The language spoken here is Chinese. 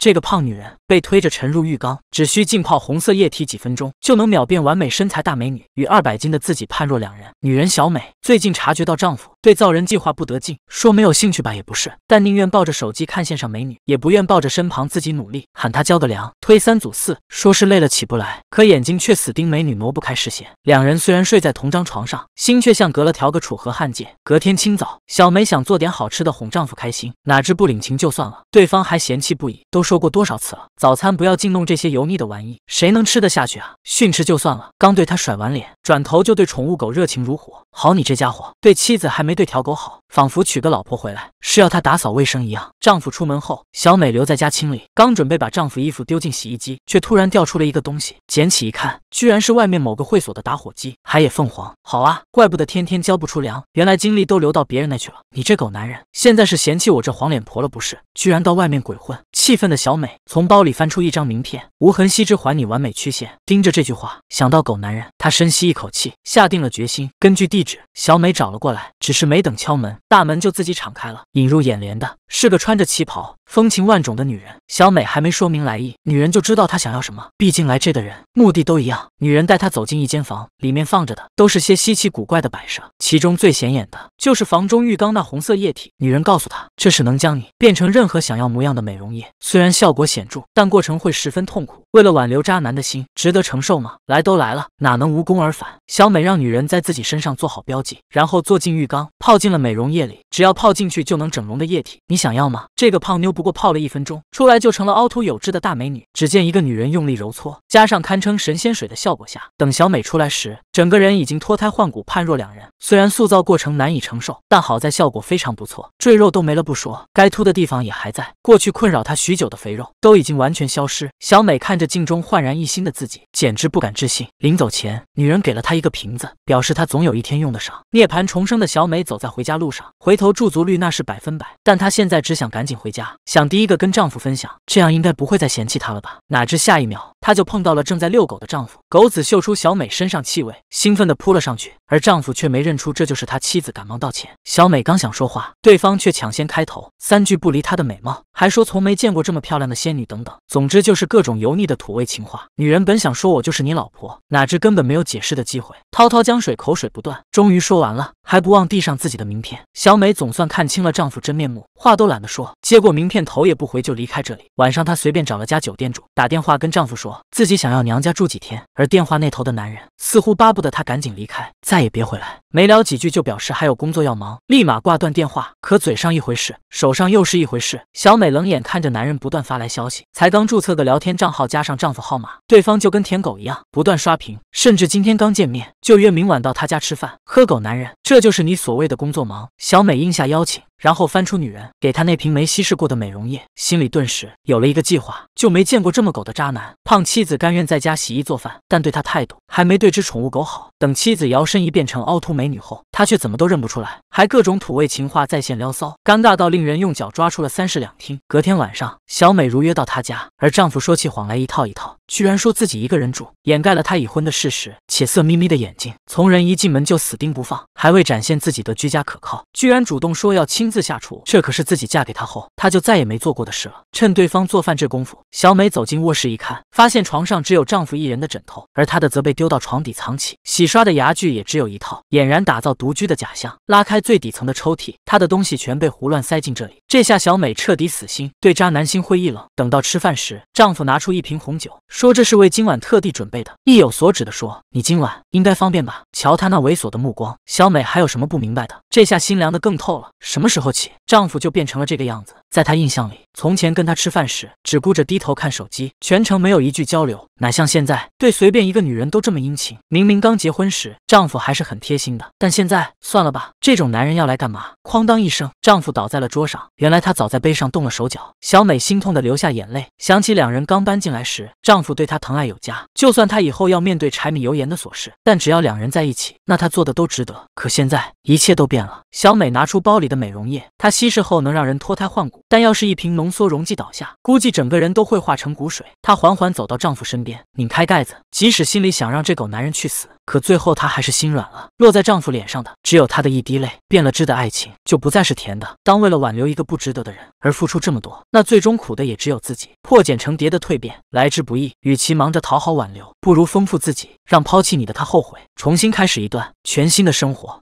这个胖女人被推着沉入浴缸，只需浸泡红色液体几分钟，就能秒变完美身材大美女，与二百斤的自己判若两人。女人小美最近察觉到丈夫对造人计划不得劲，说没有兴趣吧也不是，但宁愿抱着手机看线上美女，也不愿抱着身旁自己努力。喊她交个粮，推三阻四，说是累了起不来，可眼睛却死盯美女，挪不开视线。两人虽然睡在同张床上，心却像隔了条个楚河汉界。隔天清早，小美想做点好吃的哄丈夫开心，哪知不领情就算了，对方还嫌弃不已，都说。说过多少次了，早餐不要净弄这些油腻的玩意，谁能吃得下去啊？训斥就算了，刚对他甩完脸，转头就对宠物狗热情如火。好你这家伙，对妻子还没对条狗好，仿佛娶个老婆回来是要他打扫卫生一样。丈夫出门后，小美留在家清理，刚准备把丈夫衣服丢进洗衣机，却突然掉出了一个东西，捡起一看，居然是外面某个会所的打火机。海野凤凰，好啊，怪不得天天交不出粮，原来精力都流到别人那去了。你这狗男人，现在是嫌弃我这黄脸婆了不是？居然到外面鬼混，气愤的。小美从包里翻出一张名片，无痕吸脂，还你完美曲线。盯着这句话，想到狗男人，她深吸一口气，下定了决心。根据地址，小美找了过来，只是没等敲门，大门就自己敞开了。引入眼帘的是个穿着旗袍、风情万种的女人。小美还没说明来意，女人就知道她想要什么。毕竟来这的人目的都一样。女人带她走进一间房，里面放着的都是些稀奇古怪的摆设，其中最显眼的就是房中浴缸那红色液体。女人告诉她，这是能将你变成任何想要模样的美容液，虽然。效果显著，但过程会十分痛苦。为了挽留渣男的心，值得承受吗？来都来了，哪能无功而返？小美让女人在自己身上做好标记，然后坐进浴缸，泡进了美容液里。只要泡进去就能整容的液体，你想要吗？这个胖妞不过泡了一分钟，出来就成了凹凸有致的大美女。只见一个女人用力揉搓，加上堪称神仙水的效果下，等小美出来时。整个人已经脱胎换骨，判若两人。虽然塑造过程难以承受，但好在效果非常不错，赘肉都没了不说，该凸的地方也还在。过去困扰她许久的肥肉都已经完全消失。小美看着镜中焕然一新的自己，简直不敢置信。临走前，女人给了她一个瓶子，表示她总有一天用得上。涅槃重生的小美走在回家路上，回头驻足率那是百分百。但她现在只想赶紧回家，想第一个跟丈夫分享，这样应该不会再嫌弃她了吧？哪知下一秒，她就碰到了正在遛狗的丈夫。狗子嗅出小美身上气味。兴奋地扑了上去，而丈夫却没认出这就是他妻子，赶忙道歉。小美刚想说话，对方却抢先开头，三句不离她的美貌，还说从没见过这么漂亮的仙女等等，总之就是各种油腻的土味情话。女人本想说“我就是你老婆”，哪知根本没有解释的机会，滔滔江水口水不断，终于说完了，还不忘递上自己的名片。小美总算看清了丈夫真面目，话都懒得说，接过名片，头也不回就离开这里。晚上她随便找了家酒店住，打电话跟丈夫说自己想要娘家住几天，而电话那头的男人似乎巴不。的他赶紧离开，再也别回来。没聊几句就表示还有工作要忙，立马挂断电话。可嘴上一回事，手上又是一回事。小美冷眼看着男人不断发来消息，才刚注册个聊天账号加上丈夫号码，对方就跟舔狗一样，不断刷屏。甚至今天刚见面，就约明晚到他家吃饭。喝狗男人，这就是你所谓的工作忙？小美应下邀请。然后翻出女人给他那瓶没稀释过的美容液，心里顿时有了一个计划。就没见过这么狗的渣男，胖妻子甘愿在家洗衣做饭，但对他态度还没对只宠物狗好。等妻子摇身一变成凹凸美女后，他却怎么都认不出来，还各种土味情话在线撩骚，尴尬到令人用脚抓出了三室两厅。隔天晚上，小美如约到他家，而丈夫说起谎来一套一套，居然说自己一个人住，掩盖了他已婚的事实，且色眯眯的眼睛从人一进门就死盯不放，还未展现自己的居家可靠，居然主动说要亲。自下厨，这可是自己嫁给他后，他就再也没做过的事了。趁对方做饭这功夫，小美走进卧室一看，发现床上只有丈夫一人的枕头，而她的则被丢到床底藏起。洗刷的牙具也只有一套，俨然打造独居的假象。拉开最底层的抽屉，她的东西全被胡乱塞进这里。这下小美彻底死心，对渣男心灰意冷。等到吃饭时，丈夫拿出一瓶红酒，说这是为今晚特地准备的，意有所指的说，你今晚应该方便吧？瞧他那猥琐的目光，小美还有什么不明白的？这下心凉的更透了。什么时候？后起，丈夫就变成了这个样子。在她印象里，从前跟她吃饭时，只顾着低头看手机，全程没有一句交流，哪像现在对随便一个女人都这么殷勤。明明刚结婚时，丈夫还是很贴心的，但现在算了吧，这种男人要来干嘛？哐当一声，丈夫倒在了桌上。原来他早在杯上动了手脚。小美心痛的流下眼泪，想起两人刚搬进来时，丈夫对她疼爱有加。就算她以后要面对柴米油盐的琐事，但只要两人在一起，那她做的都值得。可现在一切都变了。小美拿出包里的美容。它稀释后能让人脱胎换骨，但要是一瓶浓缩溶剂倒下，估计整个人都会化成骨水。她缓缓走到丈夫身边，拧开盖子。即使心里想让这狗男人去死，可最后她还是心软了。落在丈夫脸上的，只有她的一滴泪。变了质的爱情，就不再是甜的。当为了挽留一个不值得的人而付出这么多，那最终苦的也只有自己。破茧成蝶的蜕变来之不易，与其忙着讨好挽留，不如丰富自己，让抛弃你的他后悔，重新开始一段全新的生活。